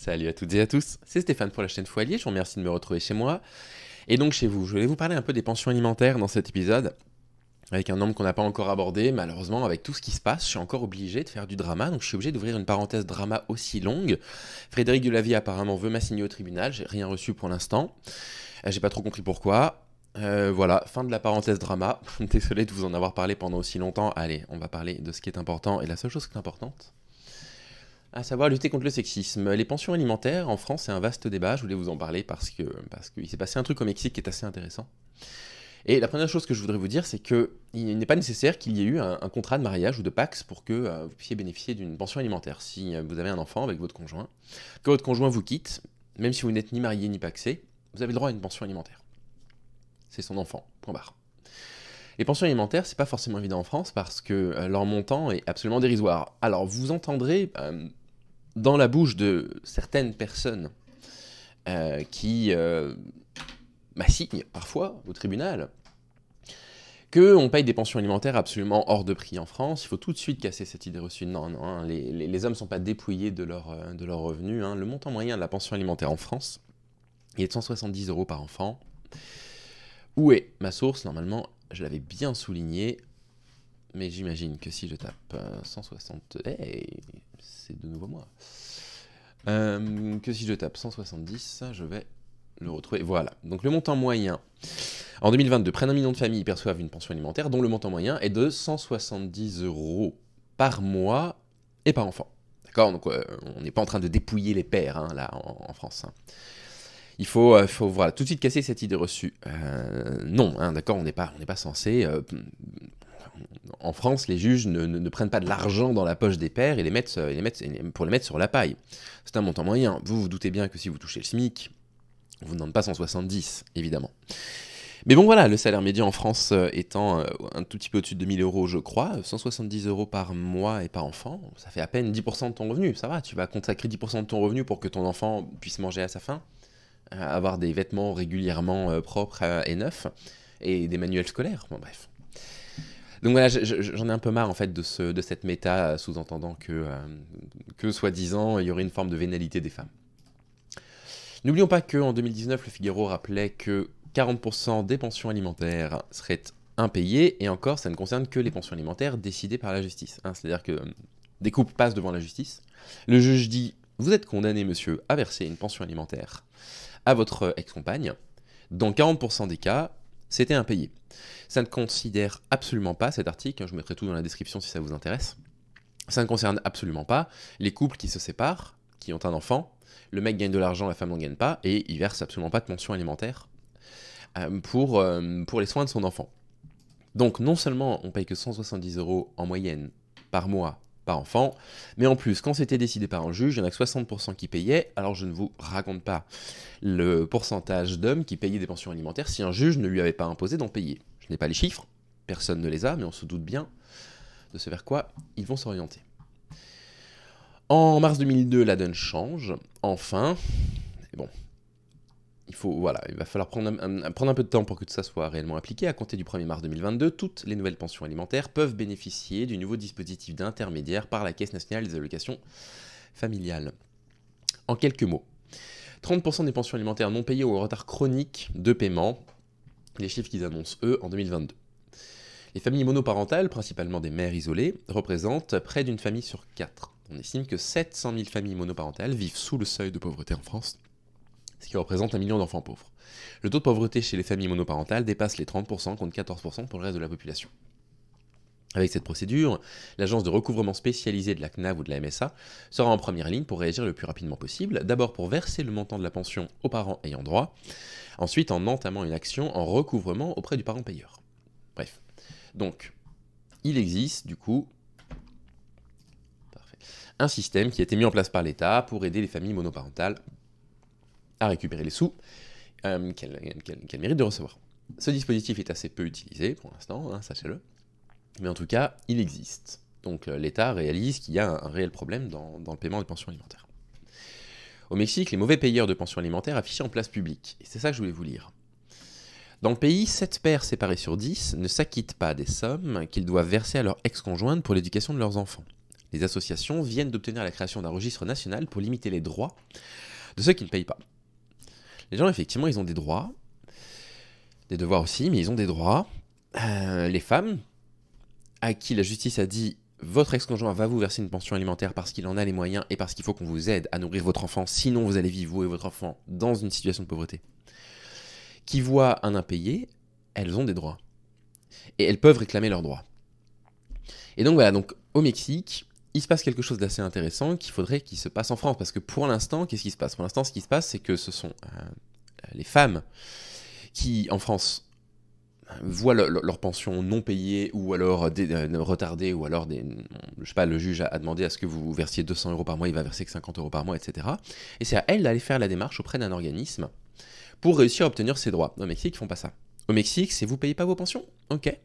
Salut à toutes et à tous, c'est Stéphane pour la chaîne Foilier, je vous remercie de me retrouver chez moi. Et donc chez vous, je voulais vous parler un peu des pensions alimentaires dans cet épisode, avec un nombre qu'on n'a pas encore abordé. Malheureusement, avec tout ce qui se passe, je suis encore obligé de faire du drama, donc je suis obligé d'ouvrir une parenthèse drama aussi longue. Frédéric Delavie apparemment veut m'assigner au tribunal, j'ai rien reçu pour l'instant. Euh, j'ai pas trop compris pourquoi. Euh, voilà, fin de la parenthèse drama. Désolé de vous en avoir parlé pendant aussi longtemps. Allez, on va parler de ce qui est important. Et la seule chose qui est importante, à savoir lutter contre le sexisme. Les pensions alimentaires, en France, c'est un vaste débat, je voulais vous en parler parce que parce qu'il s'est passé un truc au Mexique qui est assez intéressant. Et la première chose que je voudrais vous dire, c'est qu'il n'est pas nécessaire qu'il y ait eu un, contrat de mariage ou de pax pour que euh, vous puissiez bénéficier d'une pension alimentaire. Si euh, vous avez un enfant avec votre conjoint, que votre conjoint vous quitte, même si vous n'êtes ni marié ni paxé, vous avez le droit à une pension alimentaire. C'est son enfant, point barre. Les pensions alimentaires, c'est pas forcément évident en France parce que euh, leur montant est absolument dérisoire. Alors vous entendrez dans la bouche de certaines personnes euh, qui euh, m'assignent parfois au tribunal qu'on paye des pensions alimentaires absolument hors de prix en France, il faut tout de suite casser cette idée reçue. Non, non, hein, les, hommes ne sont pas dépouillés de leurs euh, de leur revenus. Hein. Le montant moyen de la pension alimentaire en France il est de 170 euros par enfant. Où est ma source Normalement, je l'avais bien souligné, mais j'imagine que si je tape 160 c'est de nouveau moi. Euh, que si je tape 170, je vais le retrouver. Voilà. Donc le montant moyen. En 2022, près d'un million de familles perçoivent une pension alimentaire dont le montant moyen est de 170 euros par mois et par enfant. D'accord Donc euh, on n'est pas en train de dépouiller les pères hein, là en, France. Hein. Il faut, euh, faut tout de suite casser cette idée reçue. non, hein, d'accord, on n'est pas, on pas censé en France, les juges ne, prennent pas de l'argent dans la poche des pères et les mettent, euh, pour les mettre sur la paille. C'est un montant moyen. Vous vous doutez bien que si vous touchez le SMIC, vous n'en donnez pas 170, évidemment. Mais bon, voilà, le salaire médian en France euh, étant euh, un tout petit peu au-dessus de 1000 euros, je crois, 170 euros par mois et par enfant, ça fait à peine 10% de ton revenu. Ça va, tu vas consacrer 10% de ton revenu pour que ton enfant puisse manger à sa faim, avoir des vêtements régulièrement propres et neufs, et des manuels scolaires. Bon, bref. Donc voilà, j'en ai un peu marre en fait de, ce, de cette méta euh, sous-entendant que, euh, que soi-disant, il y aurait une forme de vénalité des femmes. N'oublions pas qu'en 2019, le Figaro rappelait que 40% des pensions alimentaires seraient impayées, et encore, ça ne concerne que les pensions alimentaires décidées par la justice. Hein. C'est-à-dire que euh, des coupes passent devant la justice, le juge dit Vous êtes condamné, monsieur, à verser une pension alimentaire à votre ex-compagne. Dans 40% des cas, c'était impayé. Ça ne considère absolument pas cet article, hein, je mettrai tout dans la description si ça vous intéresse. Ça ne concerne absolument pas les couples qui se séparent, qui ont un enfant, le mec gagne de l'argent, la femme n'en gagne pas, et il verse absolument pas de pension alimentaire euh, pour, euh, pour les soins de son enfant. Donc non seulement on paye que 170 euros en moyenne par mois par enfant. Mais en plus, quand c'était décidé par un juge, il y en a que 60% qui payaient. Alors je ne vous raconte pas le pourcentage d'hommes qui payaient des pensions alimentaires si un juge ne lui avait pas imposé d'en payer. Je n'ai pas les chiffres, personne ne les a, mais on se doute bien de ce vers quoi ils vont s'orienter. En mars 2002, la donne change. Enfin, bon, il faut, voilà, il va falloir prendre un, prendre un peu de temps pour que tout ça soit réellement appliqué. À compter du 1er mars 2022, toutes les nouvelles pensions alimentaires peuvent bénéficier du nouveau dispositif d'intermédiaire par la Caisse nationale des allocations familiales. En quelques mots, 30% des pensions alimentaires non payées ont un retard chronique de paiement, les chiffres qu'ils annoncent eux en 2022. Les familles monoparentales, principalement des mères isolées, représentent près d'une famille sur quatre. On estime que 700 000 familles monoparentales vivent sous le seuil de pauvreté en France ce qui représente un million d'enfants pauvres. Le taux de pauvreté chez les familles monoparentales dépasse les 30% contre 14% pour le reste de la population. Avec cette procédure, l'agence de recouvrement spécialisée de la CNAV ou de la MSA sera en première ligne pour réagir le plus rapidement possible, d'abord pour verser le montant de la pension aux parents ayant droit, ensuite en entamant une action en recouvrement auprès du parent payeur. Bref. Donc, il existe du coup un système qui a été mis en place par l'État pour aider les familles monoparentales à récupérer les sous euh, qu'elle mérite de recevoir. Ce dispositif est assez peu utilisé pour l'instant, hein, sachez-le, mais en tout cas, il existe. Donc euh, l'État réalise qu'il y a un, réel problème dans, le paiement des pensions alimentaires. Au Mexique, les mauvais payeurs de pensions alimentaires affichés en place publique, et c'est ça que je voulais vous lire. Dans le pays, 7 pères séparés sur 10 ne s'acquittent pas des sommes qu'ils doivent verser à leur ex-conjointe pour l'éducation de leurs enfants. Les associations viennent d'obtenir la création d'un registre national pour limiter les droits de ceux qui ne payent pas. Les gens, effectivement, ils ont des droits, des devoirs aussi, mais ils ont des droits. Euh, les femmes, à qui la justice a dit votre ex-conjoint va vous verser une pension alimentaire parce qu'il en a les moyens et parce qu'il faut qu'on vous aide à nourrir votre enfant, sinon vous allez vivre, vous et votre enfant, dans une situation de pauvreté, qui voient un impayé, elles ont des droits. Et elles peuvent réclamer leurs droits. Et donc voilà, donc au Mexique, il se passe quelque chose d'assez intéressant qu'il faudrait qu'il se passe en France. Parce que pour l'instant, qu'est-ce qui se passe Pour l'instant, ce qui se passe, c'est que ce sont euh, les femmes qui, en France, voient leurs pensions leur pension non payée ou alors des, euh, retardée ou alors des, je sais pas le juge a, demandé à ce que vous versiez 200 euros par mois il va verser que 50 euros par mois etc et c'est à elles d'aller faire la démarche auprès d'un organisme pour réussir à obtenir ses droits au Mexique ils font pas ça au Mexique c'est vous payez pas vos pensions ok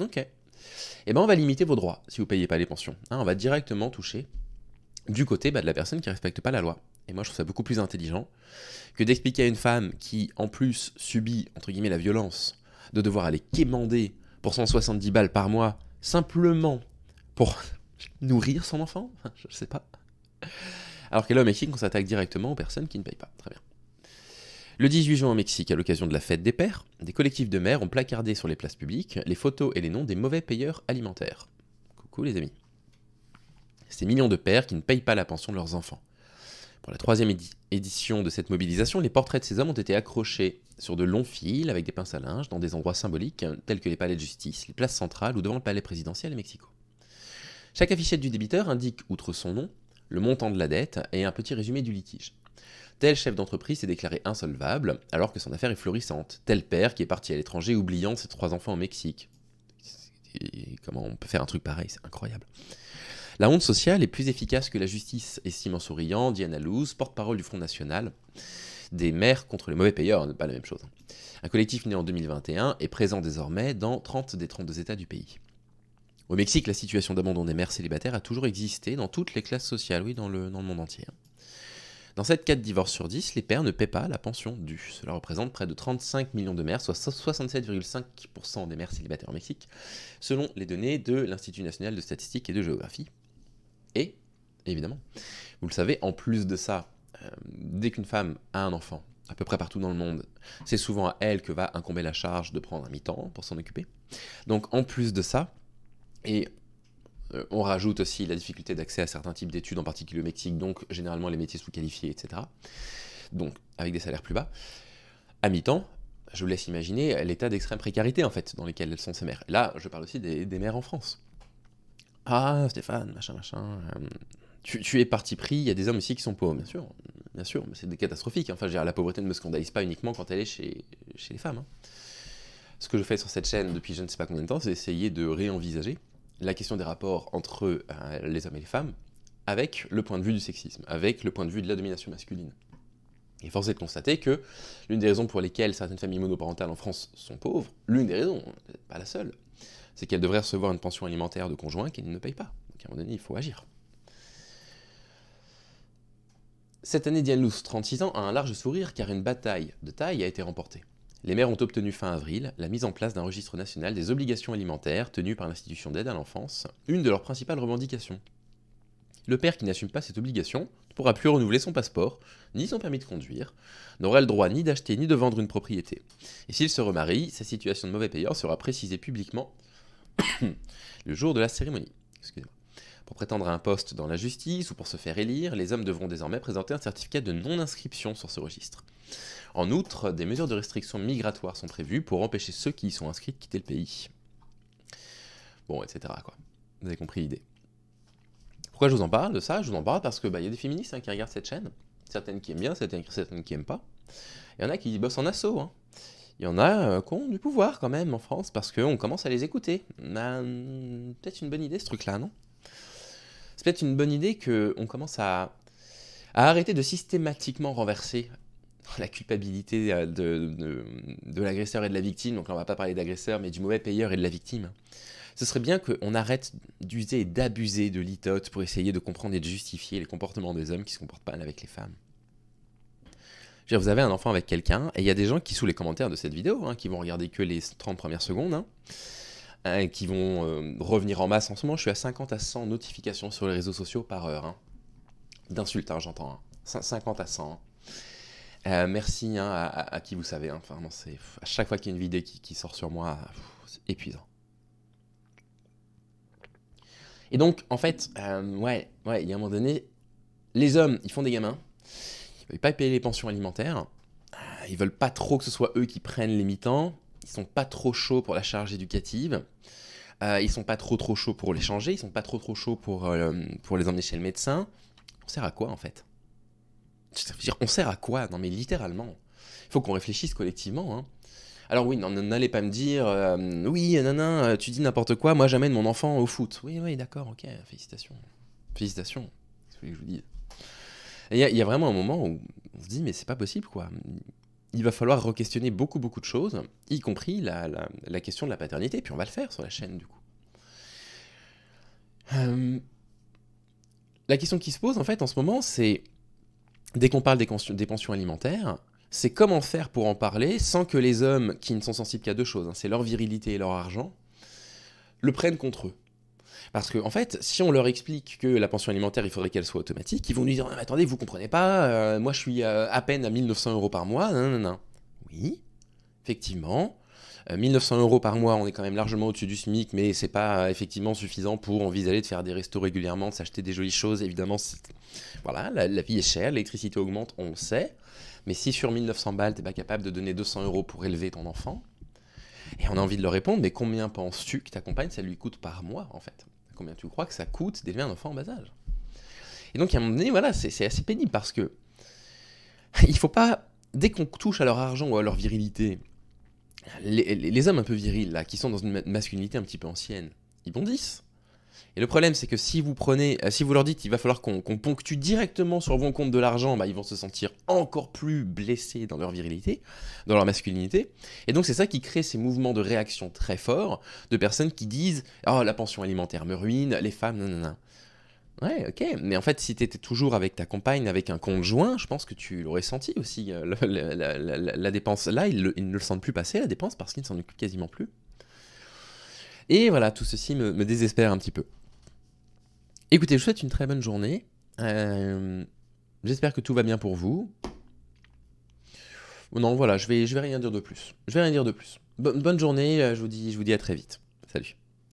ok eh ben on va limiter vos droits si vous payez pas les pensions. Hein, on va directement toucher du côté bah, de la personne qui ne respecte pas la loi. Et moi, je trouve ça beaucoup plus intelligent que d'expliquer à une femme qui, en plus, subit, entre guillemets, la violence de devoir aller quémander pour 170 balles par mois simplement pour nourrir son enfant. je ne sais pas. Alors que là, au qu'on s'attaque directement aux personnes qui ne payent pas. Très bien. Le 18 juin au Mexique, à l'occasion de la fête des pères, des collectifs de mères ont placardé sur les places publiques les photos et les noms des mauvais payeurs alimentaires. Coucou les amis. Ces millions de pères qui ne payent pas la pension de leurs enfants. Pour la troisième édition de cette mobilisation, les portraits de ces hommes ont été accrochés sur de longs fils avec des pinces à linge dans des endroits symboliques tels que les palais de justice, les places centrales ou devant le palais présidentiel à Mexico. Chaque affichette du débiteur indique, outre son nom, le montant de la dette et un petit résumé du litige. Tel chef d'entreprise s'est déclaré insolvable alors que son affaire est florissante. Tel père qui est parti à l'étranger oubliant ses trois enfants au Mexique. comment on peut faire un truc pareil C'est incroyable. La honte sociale est plus efficace que la justice, estime en souriant Diana Luz, porte-parole du Front National des mères contre les mauvais payeurs, pas la même chose. Hein. Un collectif né en 2021 est présent désormais dans 30 des 32 États du pays. Au Mexique, la situation d'abandon des mères célibataires a toujours existé dans toutes les classes sociales, oui, dans le monde entier. Hein. Dans cette cas de divorce sur 10, les pères ne paient pas la pension due. Cela représente près de 35 millions de mères, soit 67,5% des mères célibataires au Mexique, selon les données de l'Institut national de statistique et de géographie. Et, évidemment, vous le savez, en plus de ça, euh, dès qu'une femme a un enfant, à peu près partout dans le monde, c'est souvent à elle que va incomber la charge de prendre un mi-temps pour s'en occuper. Donc en plus de ça, et euh, on rajoute aussi la difficulté d'accès à certains types d'études, en particulier au Mexique, donc généralement les métiers sous-qualifiés, etc. Donc avec des salaires plus bas. À mi-temps, je vous laisse imaginer l'état d'extrême précarité en fait dans elles sont ces mères. Là, je parle aussi des, mères en France. Ah, Stéphane, machin, machin. Euh, tu, es parti pris, il y a des hommes aussi qui sont pauvres, bien sûr, bien sûr, mais c'est catastrophique. Hein. Enfin, je veux la pauvreté ne me scandalise pas uniquement quand elle est chez, les femmes. Hein. Ce que je fais sur cette chaîne depuis je ne sais pas combien de temps, c'est essayer de réenvisager la question des rapports entre euh, les hommes et les femmes avec le point de vue du sexisme, avec le point de vue de la domination masculine. Il est forcé de constater que l'une des raisons pour lesquelles certaines familles monoparentales en France sont pauvres, l'une des raisons, pas la seule, c'est qu'elles devraient recevoir une pension alimentaire de conjoint qu'elles ne payent pas. Donc à un moment donné, il faut agir. Cette année, Diane Luce, 36 ans, a un large sourire car une bataille de taille a été remportée. Les maires ont obtenu fin avril la mise en place d'un registre national des obligations alimentaires tenues par l'institution d'aide à l'enfance, une de leurs principales revendications. Le père qui n'assume pas cette obligation ne pourra plus renouveler son passeport, ni son permis de conduire, n'aura le droit ni d'acheter ni de vendre une propriété. Et s'il se remarie, sa situation de mauvais payeur sera précisée publiquement le jour de la cérémonie. Excusez-moi. Pour prétendre à un poste dans la justice ou pour se faire élire, les hommes devront désormais présenter un certificat de non-inscription sur ce registre. En outre, des mesures de restriction migratoire sont prévues pour empêcher ceux qui y sont inscrits de quitter le pays. Bon, etc. Quoi. Vous avez compris l'idée. Pourquoi je vous en parle de ça Je vous en parle parce qu'il bah, y a des féministes hein, qui regardent cette chaîne. Certaines qui aiment bien, certaines, qui aiment pas. Il y en a qui bossent en assaut. Hein. Il y en a euh, qui ont du pouvoir quand même en France parce qu'on commence à les écouter. Hum, peut-être une bonne idée ce truc-là, non c'est peut-être une bonne idée qu'on commence à, arrêter de systématiquement renverser la culpabilité euh, de, l'agresseur et de la victime. Donc là, on ne va pas parler d'agresseur, mais du mauvais payeur et de la victime. Ce serait bien qu'on arrête d'user et d'abuser de l'itote pour essayer de comprendre et de justifier les comportements des hommes qui se comportent mal avec les femmes. Dire, vous avez un enfant avec quelqu'un, et il y a des gens qui, sous les commentaires de cette vidéo, hein, qui vont regarder que les 30 premières secondes, hein, Hein, qui vont euh, revenir en masse en ce moment. Je suis à 50 à 100 notifications sur les réseaux sociaux par heure. Hein. D'insultes, hein, j'entends. 50 à 100. Euh, merci à, qui vous savez. Enfin, à chaque fois qu'il y a une vidéo qui, sort sur moi, c'est épuisant. Et donc, en fait, euh, ouais, ouais, il y a un moment donné, les hommes, ils font des gamins, ils ne veulent pas payer les pensions alimentaires, ils veulent pas trop que ce soit eux qui prennent les mi-temps, ils sont pas trop chauds pour la charge éducative. Euh, ils sont pas trop trop chauds pour les changer, ils sont pas trop trop chauds pour, euh, pour les emmener chez le médecin. On sert à quoi en fait dire, On sert à quoi Non mais littéralement. Il faut qu'on réfléchisse collectivement. Hein. Alors oui, n'allez pas me dire, euh, oui, nanan, euh, tu dis n'importe quoi, moi j'amène mon enfant au foot. Oui, oui, d'accord, ok, félicitations. Félicitations, ce que je vous dis. Il y, y, a vraiment un moment où on se dit, mais c'est pas possible quoi il va falloir re-questionner beaucoup, beaucoup de choses, y compris la, question de la paternité, puis on va le faire sur la chaîne, du coup. Euh, la question qui se pose, en fait, en ce moment, c'est, dès qu'on parle des, pensions alimentaires, c'est comment faire pour en parler sans que les hommes, qui ne sont sensibles qu'à deux choses, hein, c'est leur virilité et leur argent, le prennent contre eux. Parce que, en fait, si on leur explique que la pension alimentaire, il faudrait qu'elle soit automatique, ils vont nous dire ah, Attendez, vous comprenez pas, euh, moi je suis euh, à peine à 1900 euros par mois. Non, non, non. Oui, effectivement. 1900 euh, euros par mois, on est quand même largement au-dessus du SMIC, mais c'est pas effectivement suffisant pour envisager de faire des restos régulièrement, de s'acheter des jolies choses. Évidemment, voilà, la, vie est chère, l'électricité augmente, on le sait. Mais si sur 1900 balles, n'es pas capable de donner 200 euros pour élever ton enfant, et on a envie de leur répondre, mais combien penses-tu que ta compagne, ça lui coûte par mois en fait Combien tu crois que ça coûte d'élever un enfant en bas âge Et donc, à un moment donné, voilà, c'est assez pénible parce que il faut pas, dès qu'on touche à leur argent ou à leur virilité, les, hommes un peu virils, là, qui sont dans une masculinité un petit peu ancienne, ils bondissent. Et le problème, c'est que si vous prenez, euh, si vous leur dites, il va falloir qu'on ponctue directement sur vos comptes de l'argent, bah, ils vont se sentir encore plus blessés dans leur virilité, dans leur masculinité. Et donc, c'est ça qui crée ces mouvements de réaction très forts de personnes qui disent, oh, la pension alimentaire me ruine, les femmes, non, non, Ouais, ok. Mais en fait, si tu étais toujours avec ta compagne, avec un conjoint, je pense que tu l'aurais senti aussi, euh, la, dépense. Là, ils, ils, ne le sentent plus passer, la dépense, parce qu'ils ne s'en occupent quasiment plus. Et voilà, tout ceci me, désespère un petit peu. Écoutez, je vous souhaite une très bonne journée. Euh, j'espère que tout va bien pour vous. Non, voilà, je vais, je vais rien dire de plus. Je vais rien dire de plus. Bonne, bonne journée, euh, je vous dis, je vous dis à très vite. Salut.